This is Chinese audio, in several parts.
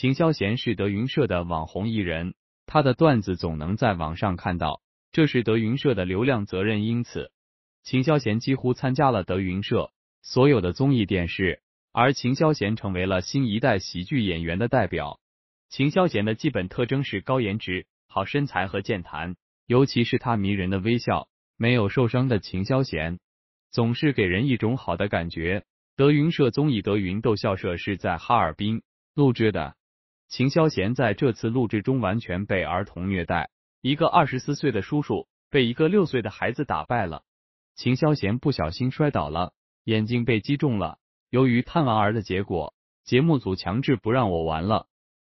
秦霄贤是德云社的网红艺人，他的段子总能在网上看到，这是德云社的流量责任。因此，秦霄贤几乎参加了德云社所有的综艺电视，而秦霄贤成为了新一代喜剧演员的代表。秦霄贤的基本特征是高颜值、好身材和健谈，尤其是他迷人的微笑。没有受伤的秦霄贤总是给人一种好的感觉。德云社综艺《德云逗笑社》是在哈尔滨录制的。秦霄贤在这次录制中完全被儿童虐待，一个二十四岁的叔叔被一个六岁的孩子打败了。秦霄贤不小心摔倒了，眼睛被击中了。由于贪玩儿的结果，节目组强制不让我玩了，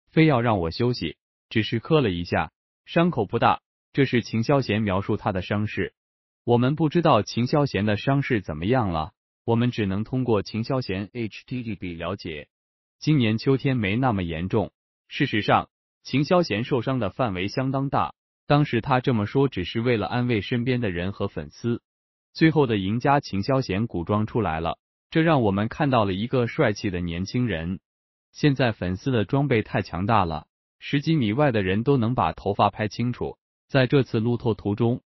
非要让我休息。只是磕了一下，伤口不大。这是秦霄贤描述他的伤势。我们不知道秦霄贤的伤势怎么样了，我们只能通过秦霄贤 H T T P 了解。今年秋天没那么严重。事实上，秦霄贤受伤的范围相当大。当时他这么说，只是为了安慰身边的人和粉丝。最后的赢家秦霄贤古装出来了，这让我们看到了一个帅气的年轻人。现在粉丝的装备太强大了，十几米外的人都能把头发拍清楚。在这次路透图中，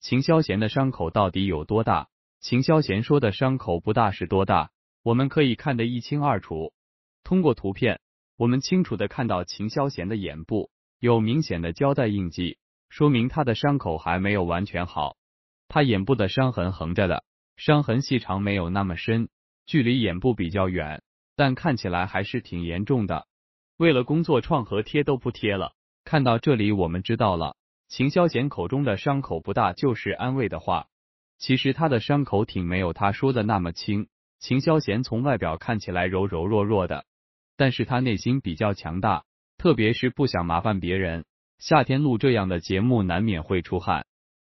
秦霄贤的伤口到底有多大？秦霄贤说的伤口不大是多大？我们可以看得一清二楚。通过图片。我们清楚的看到秦霄贤的眼部有明显的胶带印记，说明他的伤口还没有完全好。他眼部的伤痕横着的，伤痕细长，没有那么深，距离眼部比较远，但看起来还是挺严重的。为了工作，创和贴都不贴了。看到这里，我们知道了秦霄贤口中的伤口不大，就是安慰的话。其实他的伤口挺没有他说的那么轻。秦霄贤从外表看起来柔柔弱弱的。但是他内心比较强大，特别是不想麻烦别人。夏天录这样的节目难免会出汗，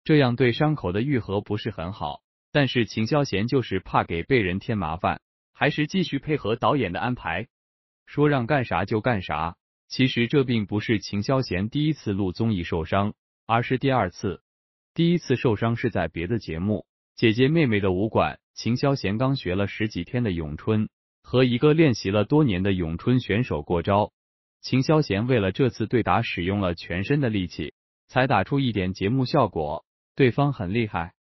这样对伤口的愈合不是很好。但是秦霄贤就是怕给被人添麻烦，还是继续配合导演的安排，说让干啥就干啥。其实这并不是秦霄贤第一次录综艺受伤，而是第二次。第一次受伤是在别的节目《姐姐妹妹的武馆》，秦霄贤刚学了十几天的咏春。和一个练习了多年的咏春选手过招，秦霄贤为了这次对打使用了全身的力气，才打出一点节目效果。对方很厉害，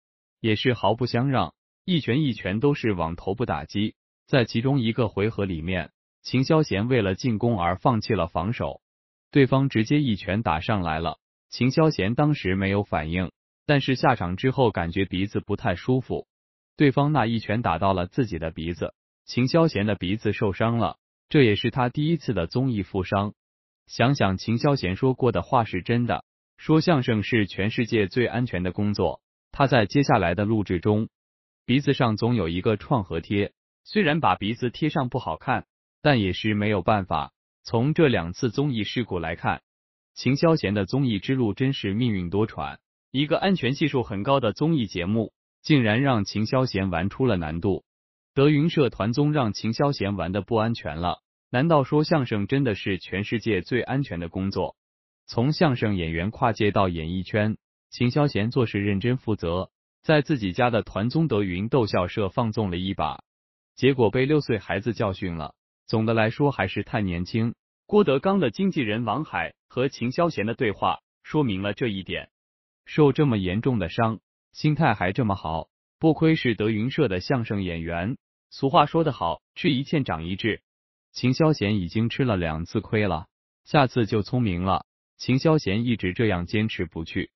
也是毫不相让，一拳一拳都是往头部打击。在其中一个回合里面，秦霄贤为了进攻而放弃了防守，对方直接一拳打上来了。秦霄贤当时没有反应，但是下场之后感觉鼻子不太舒服，对方那一拳打到了自己的鼻子。秦霄贤的鼻子受伤了，这也是他第一次的综艺负伤。想想秦霄贤说过的话是真的，说相声是全世界最安全的工作。他在接下来的录制中，鼻子上总有一个创合贴，虽然把鼻子贴上不好看，但也是没有办法。从这两次综艺事故来看，秦霄贤的综艺之路真是命运多舛。一个安全系数很高的综艺节目，竟然让秦霄贤玩出了难度。德云社团综让秦霄贤玩的不安全了，难道说相声真的是全世界最安全的工作？从相声演员跨界到演艺圈，秦霄贤做事认真负责，在自己家的团综德云逗笑社放纵了一把，结果被六岁孩子教训了。总的来说还是太年轻。郭德纲的经纪人王海和秦霄贤的对话说明了这一点。受这么严重的伤，心态还这么好。不亏是德云社的相声演员。俗话说得好，吃一堑长一智。秦霄贤已经吃了两次亏了，下次就聪明了。秦霄贤一直这样坚持不去。